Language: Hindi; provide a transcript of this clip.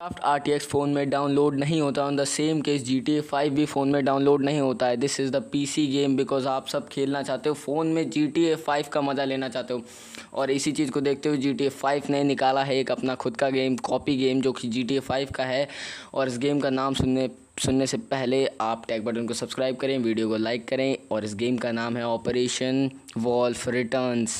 craft R T X phone में डाउनलोड नहीं होता on the same case G T A five भी फ़ोन में डाउनलोड नहीं होता है this is the P C game because आप सब खेलना चाहते हो फ़ोन में जी टी ए फाइव का मज़ा लेना चाहते हो और इसी चीज़ को देखते हुए जी टी ए फाइव ने निकाला है एक अपना खुद का गेम कॉपी गेम जो कि जी टी ए फाइव का है और इस गेम का नाम सुनने सुनने से पहले आप टैग बटन को सब्सक्राइब करें वीडियो को लाइक करें और इस गेम का नाम है ऑपरेशन वॉल्फ रिटर्न्स